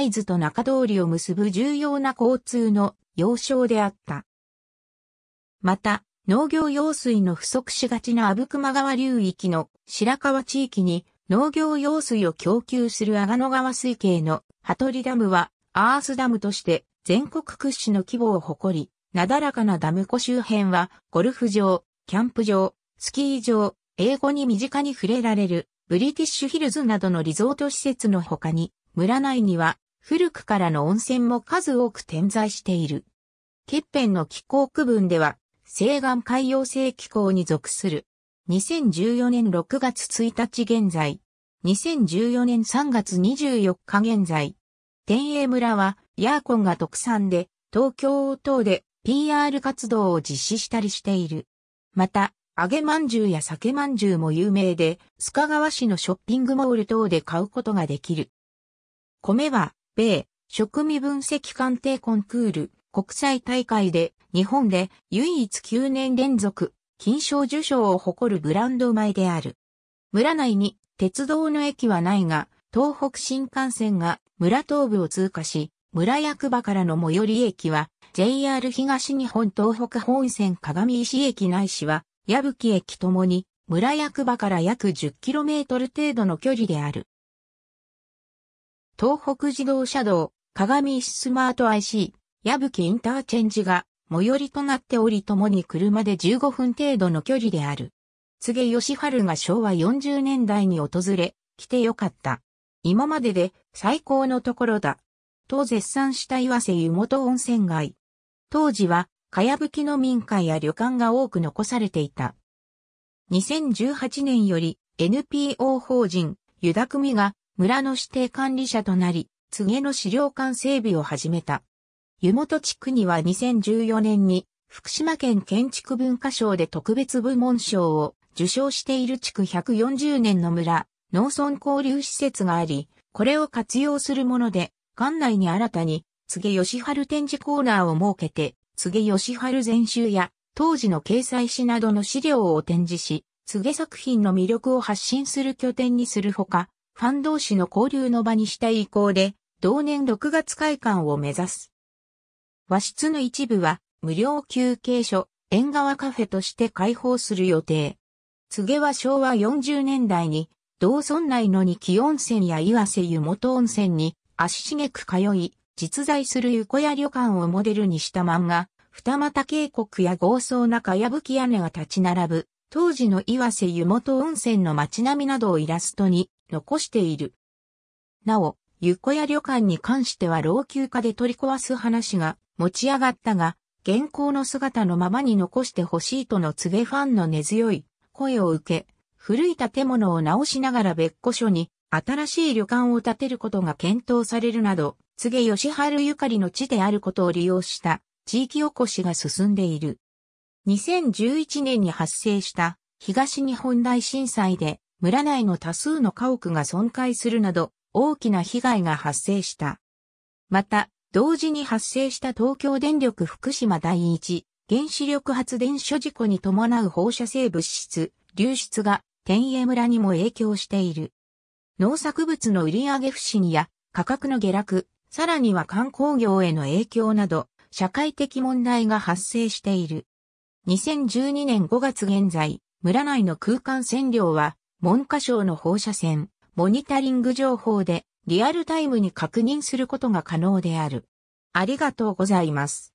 会津と中通りを結ぶ重要な交通の要衝であった。また、農業用水の不足しがちな阿武隈川流域の白川地域に農業用水を供給する阿賀野川水系の羽鳥ダムはアースダムとして全国屈指の規模を誇り、なだらかなダム湖周辺はゴルフ場、キャンプ場、スキー場、英語に身近に触れられるブリティッシュヒルズなどのリゾート施設の他に村内には古くからの温泉も数多く点在している。ケッペンの気候区分では、西岸海洋性気候に属する。2014年6月1日現在、2014年3月24日現在、天栄村はヤーコンが特産で、東京等で PR 活動を実施したりしている。また、揚げまんじゅうや酒まんじゅうも有名で、須賀川市のショッピングモール等で買うことができる。米は、米食味分析鑑定コンクール国際大会で日本で唯一9年連続金賞受賞を誇るブランド米である。村内に鉄道の駅はないが、東北新幹線が村東部を通過し、村役場からの最寄り駅は JR 東日本東北本線鏡石駅内市は矢吹駅ともに村役場から約 10km 程度の距離である。東北自動車道、鏡石スマート IC、矢吹インターチェンジが最寄りとなっておりともに車で15分程度の距離である。告げ義春が昭和40年代に訪れ、来てよかった。今までで最高のところだ。と絶賛した岩瀬湯本温泉街。当時は、かやぶきの民家や旅館が多く残されていた。2018年より NPO 法人、湯田組が村の指定管理者となり、告の資料館整備を始めた。湯本地区には2014年に福島県建築文化賞で特別部門賞を受賞している地区140年の村、農村交流施設があり、これを活用するもので、館内に新たに、柘植義春展示コーナーを設けて、柘植義春全集や、当時の掲載誌などの資料を展示し、柘植作品の魅力を発信する拠点にするほか、ファン同士の交流の場にしたい意向で、同年6月開館を目指す。和室の一部は、無料休憩所、縁側カフェとして開放する予定。告げは昭和40年代に、道村内の二木温泉や岩瀬湯本温泉に足しげく通い、実在する横屋旅館をモデルにした漫画、二股渓谷や豪壮な茅やぶき屋根が立ち並ぶ、当時の岩瀬湯本温泉の街並みなどをイラストに、残している。なお、ゆこや旅館に関しては老朽化で取り壊す話が持ち上がったが、現行の姿のままに残してほしいとの告げファンの根強い声を受け、古い建物を直しながら別個所に新しい旅館を建てることが検討されるなど、告げ吉春ゆかりの地であることを利用した地域おこしが進んでいる。2011年に発生した東日本大震災で村内の多数の家屋が損壊するなど大きな被害が発生した。また、同時に発生した東京電力福島第一原子力発電所事故に伴う放射性物質流出が天栄村にも影響している。農作物の売上不振や価格の下落、さらには観光業への影響など、社会的問題が発生している。2012年5月現在、村内の空間線量は文科省の放射線、モニタリング情報でリアルタイムに確認することが可能である。ありがとうございます。